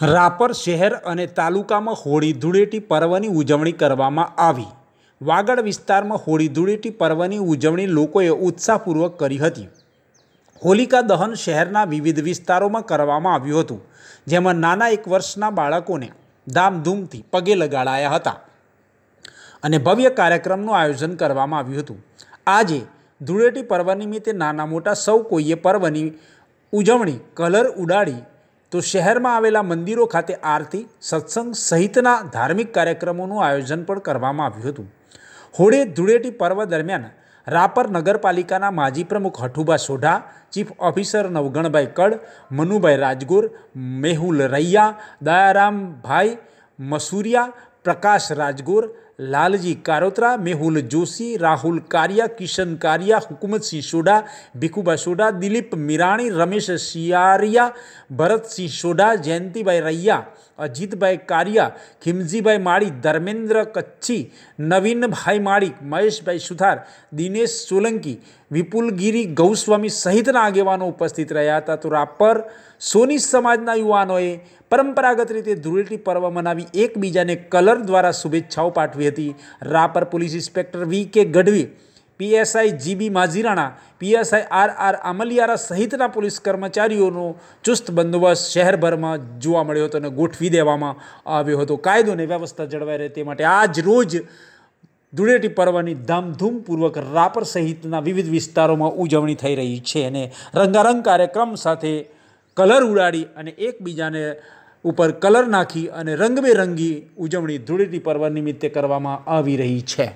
રાપર શહેર અને તાલુકામાં હોળી ધૂળેટી પર્વની ઉજવણી કરવામાં આવી વાગડ વિસ્તારમાં હોળી ધૂળેટી પર્વની ઉજવણી લોકોએ ઉત્સાહપૂર્વક કરી હતી હોલિકા દહન શહેરના વિવિધ વિસ્તારોમાં કરવામાં આવ્યું હતું જેમાં નાના એક વર્ષના બાળકોને ધામધૂમથી પગે લગાડાયા હતા અને ભવ્ય કાર્યક્રમનું આયોજન કરવામાં આવ્યું હતું આજે ધૂળેટી પર્વ નિમિત્તે નાના મોટા સૌ કોઈએ પર્વની ઉજવણી કલર ઉડાડી તો શહેરમાં આવેલા મંદિરો ખાતે આરતી સત્સંગ સહિતના ધાર્મિક કાર્યક્રમોનું આયોજન પણ કરવામાં આવ્યું હતું હોળે ધૂળેટી પર્વ દરમિયાન રાપર નગરપાલિકાના માજી પ્રમુખ હઠુભા સોઢા ચીફ ઓફિસર નવગણભાઈ કડ મનુભાઈ રાજગુર મેહુલ રૈયા દયારામભાઈ મસુરિયા પ્રકાશ રાજગુર लालजी कारोत्रा मेहुल जोशी राहुल कारिया किशन कारिया हुकूमत सिंह सोडा भिकू सोडा दिलीप मिराणी रमेश सियारिया भरत सिंह सोडा जयंती भाई रैया अजीत भाई कारिया खिमजी भाई माड़ी धर्मेंद्र कच्छी नवीन भाई माड़ी महेश भाई दिनेश सोलंकी विपुल गिरी गौस्वामी सहित आगे उपस्थित रहा था तो रापर सोनी समाज युवाए પરંપરાગત રીતે ધૂળેટી પર્વ મનાવી એકબીજાને કલર દ્વારા શુભેચ્છાઓ પાઠવી હતી Rapar police inspector V K Gadhvi PSI G B Majirana PSI R R Amliyara સહિતના પોલીસ કર્મચારીઓનો ચુસ્ત બંદોબસ્ત શહેરભરમાં જોવા મળ્યો હતો અને ગોઠવી દેવામાં આવ્યો હતો કાયદો અને વ્યવસ્થા જળવાઈ રહે તે માટે આજ રોજ ધૂળેટી પર્વની ધામધૂમપૂર્વક રાપર સહિતના વિવિધ વિસ્તારોમાં ઉજવણી થઈ રહી છે અને રંગારંગ કાર્યક્રમ સાથે કલર ઉડાડી અને એકબીજાને ઉપર કલર નાખી અને રંગબેરંગી ઉજવણી ધૂળેટી પર્વ નિમિત્તે કરવામાં આવી રહી છે